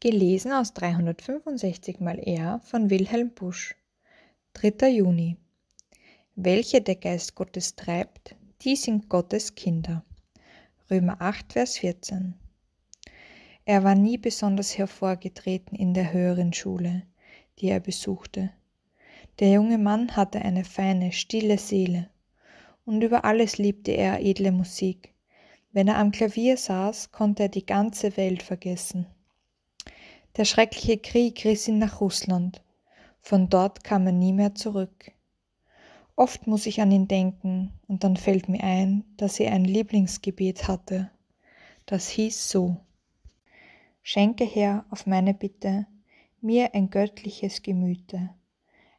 Gelesen aus 365 mal R von Wilhelm Busch. 3. Juni. Welche der Geist Gottes treibt, die sind Gottes Kinder. Römer 8, Vers 14. Er war nie besonders hervorgetreten in der höheren Schule, die er besuchte. Der junge Mann hatte eine feine, stille Seele, und über alles liebte er edle Musik. Wenn er am Klavier saß, konnte er die ganze Welt vergessen. Der schreckliche Krieg riss ihn nach Russland. Von dort kam er nie mehr zurück. Oft muss ich an ihn denken und dann fällt mir ein, dass er ein Lieblingsgebet hatte. Das hieß so. Schenke Herr auf meine Bitte mir ein göttliches Gemüte,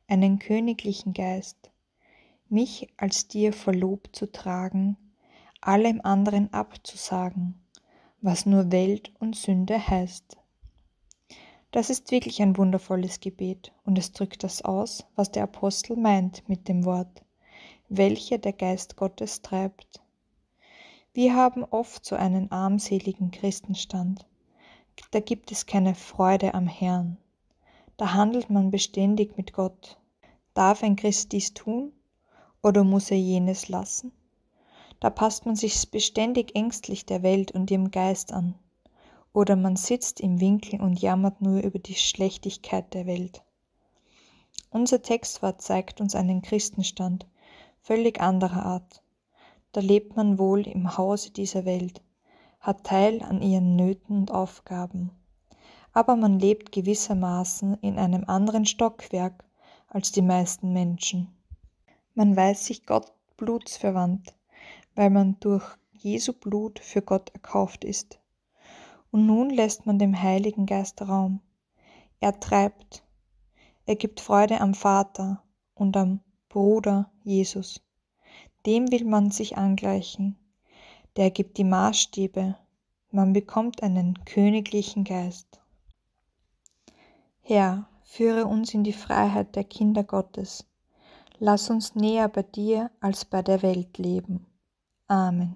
einen königlichen Geist, mich als dir verlobt zu tragen, allem anderen abzusagen, was nur Welt und Sünde heißt. Das ist wirklich ein wundervolles Gebet und es drückt das aus, was der Apostel meint mit dem Wort, welche der Geist Gottes treibt. Wir haben oft so einen armseligen Christenstand. Da gibt es keine Freude am Herrn. Da handelt man beständig mit Gott. Darf ein Christ dies tun oder muss er jenes lassen? Da passt man sich beständig ängstlich der Welt und ihrem Geist an oder man sitzt im Winkel und jammert nur über die Schlechtigkeit der Welt. Unser Textwort zeigt uns einen Christenstand völlig anderer Art. Da lebt man wohl im Hause dieser Welt, hat Teil an ihren Nöten und Aufgaben. Aber man lebt gewissermaßen in einem anderen Stockwerk als die meisten Menschen. Man weiß sich Gott blutsverwandt, weil man durch Jesu Blut für Gott erkauft ist. Und nun lässt man dem Heiligen Geist Raum. Er treibt. Er gibt Freude am Vater und am Bruder Jesus. Dem will man sich angleichen. Der gibt die Maßstäbe. Man bekommt einen königlichen Geist. Herr, führe uns in die Freiheit der Kinder Gottes. Lass uns näher bei dir als bei der Welt leben. Amen.